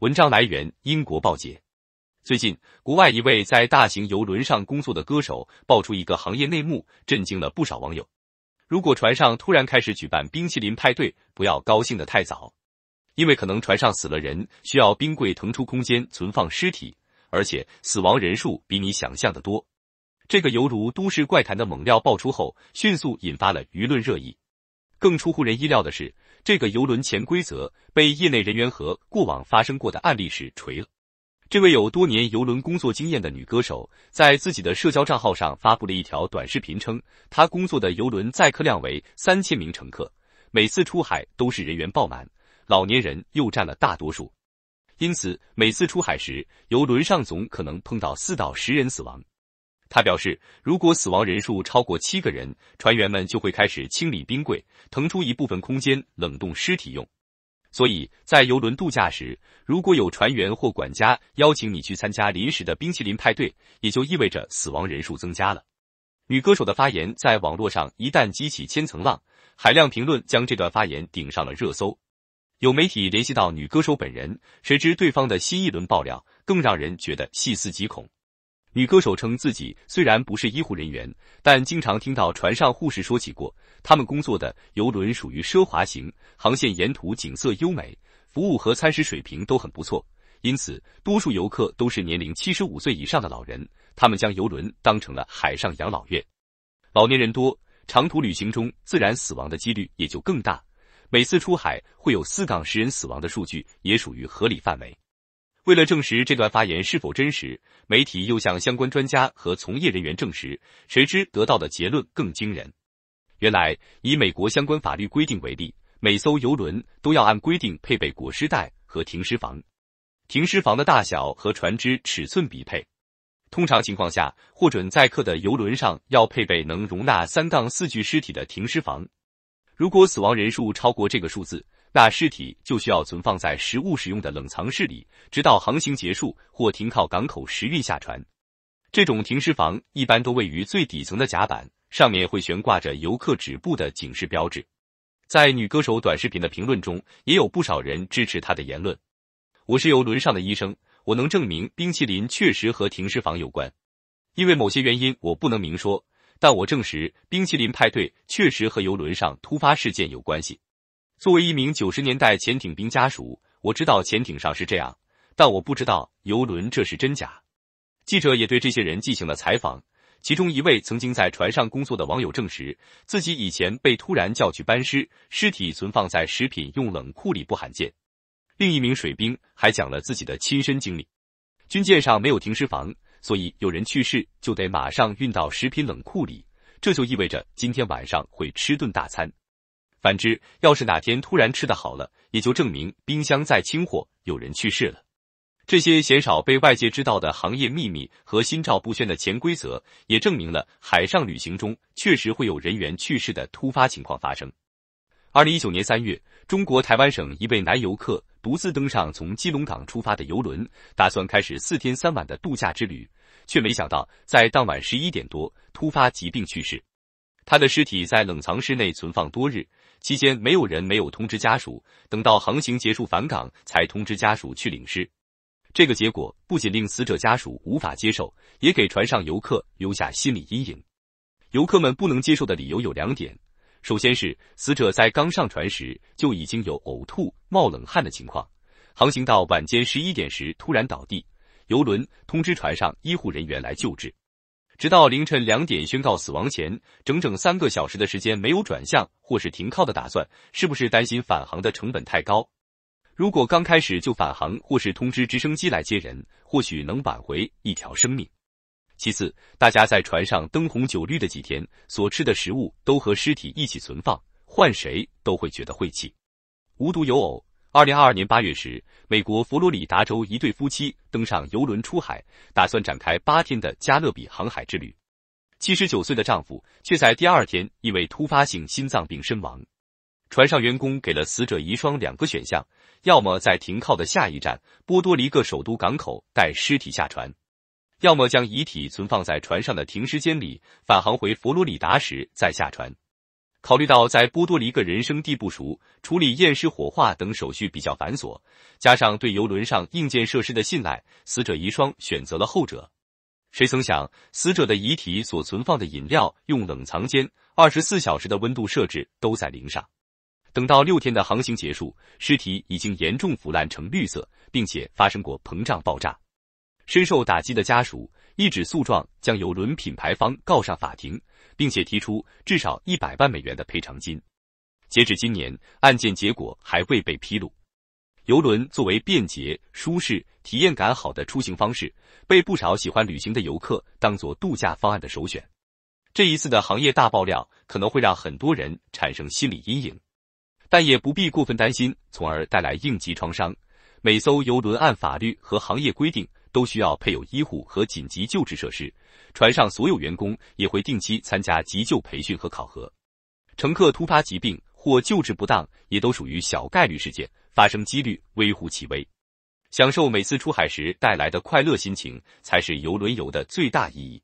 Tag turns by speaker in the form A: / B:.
A: 文章来源英国报姐。最近，国外一位在大型游轮上工作的歌手爆出一个行业内幕，震惊了不少网友。如果船上突然开始举办冰淇淋派对，不要高兴的太早，因为可能船上死了人，需要冰柜腾出空间存放尸体，而且死亡人数比你想象的多。这个犹如都市怪谈的猛料爆出后，迅速引发了舆论热议。更出乎人意料的是。这个游轮潜规则被业内人员和过往发生过的案例是锤了。这位有多年游轮工作经验的女歌手，在自己的社交账号上发布了一条短视频，称她工作的游轮载客量为三千名乘客，每次出海都是人员爆满，老年人又占了大多数，因此每次出海时，游轮上总可能碰到四到十人死亡。他表示，如果死亡人数超过七个人，船员们就会开始清理冰柜，腾出一部分空间冷冻尸体用。所以，在游轮度假时，如果有船员或管家邀请你去参加临时的冰淇淋派对，也就意味着死亡人数增加了。女歌手的发言在网络上一旦激起千层浪，海量评论将这段发言顶上了热搜。有媒体联系到女歌手本人，谁知对方的新一轮爆料更让人觉得细思极恐。女歌手称自己虽然不是医护人员，但经常听到船上护士说起过，他们工作的游轮属于奢华型，航线沿途景色优美，服务和餐食水平都很不错，因此多数游客都是年龄七十五岁以上的老人，他们将游轮当成了海上养老院。老年人多，长途旅行中自然死亡的几率也就更大，每次出海会有四到十人死亡的数据也属于合理范围。为了证实这段发言是否真实，媒体又向相关专家和从业人员证实，谁知得到的结论更惊人。原来，以美国相关法律规定为例，每艘游轮都要按规定配备裹尸袋和停尸房，停尸房的大小和船只尺寸匹配。通常情况下，获准载客的游轮上要配备能容纳三杠四具尸体的停尸房，如果死亡人数超过这个数字。那尸体就需要存放在食物使用的冷藏室里，直到航行结束或停靠港口时运下船。这种停尸房一般都位于最底层的甲板上面，会悬挂着游客止步的警示标志。在女歌手短视频的评论中，也有不少人支持她的言论。我是游轮上的医生，我能证明冰淇淋确实和停尸房有关，因为某些原因我不能明说，但我证实冰淇淋派对确实和游轮上突发事件有关系。作为一名九十年代潜艇兵家属，我知道潜艇上是这样，但我不知道游轮这是真假。记者也对这些人进行了采访，其中一位曾经在船上工作的网友证实，自己以前被突然叫去搬尸，尸体存放在食品用冷库里不罕见。另一名水兵还讲了自己的亲身经历：军舰上没有停尸房，所以有人去世就得马上运到食品冷库里，这就意味着今天晚上会吃顿大餐。反之，要是哪天突然吃的好了，也就证明冰箱在清货，有人去世了。这些鲜少被外界知道的行业秘密和心照不宣的潜规则，也证明了海上旅行中确实会有人员去世的突发情况发生。二零一九年三月，中国台湾省一位男游客独自登上从基隆港出发的游轮，打算开始四天三晚的度假之旅，却没想到在当晚十一点多突发疾病去世。他的尸体在冷藏室内存放多日。期间没有人没有通知家属，等到航行结束返港才通知家属去领尸。这个结果不仅令死者家属无法接受，也给船上游客留下心理阴影。游客们不能接受的理由有两点：首先是死者在刚上船时就已经有呕吐、冒冷汗的情况，航行到晚间十一点时突然倒地，游轮通知船上医护人员来救治。直到凌晨两点宣告死亡前，整整三个小时的时间没有转向或是停靠的打算，是不是担心返航的成本太高？如果刚开始就返航，或是通知直升机来接人，或许能挽回一条生命。其次，大家在船上灯红酒绿的几天，所吃的食物都和尸体一起存放，换谁都会觉得晦气。无独有偶。二零二二年八月时，美国佛罗里达州一对夫妻登上游轮出海，打算展开八天的加勒比航海之旅。七十九岁的丈夫却在第二天因为突发性心脏病身亡。船上员工给了死者遗孀两个选项：要么在停靠的下一站波多黎各首都港口带尸体下船，要么将遗体存放在船上的停尸间里，返航回佛罗里达时再下船。考虑到在波多黎各人生地不熟，处理验尸、火化等手续比较繁琐，加上对游轮上硬件设施的信赖，死者遗孀选择了后者。谁曾想，死者的遗体所存放的饮料用冷藏间，二十四小时的温度设置都在零上。等到六天的航行结束，尸体已经严重腐烂成绿色，并且发生过膨胀爆炸。深受打击的家属。一纸诉状将游轮品牌方告上法庭，并且提出至少一百万美元的赔偿金。截止今年，案件结果还未被披露。游轮作为便捷、舒适、体验感好的出行方式，被不少喜欢旅行的游客当做度假方案的首选。这一次的行业大爆料可能会让很多人产生心理阴影，但也不必过分担心，从而带来应急创伤。每艘游轮按法律和行业规定。都需要配有医护和紧急救治设施，船上所有员工也会定期参加急救培训和考核。乘客突发疾病或救治不当，也都属于小概率事件，发生几率微乎其微。享受每次出海时带来的快乐心情，才是游轮游的最大意义。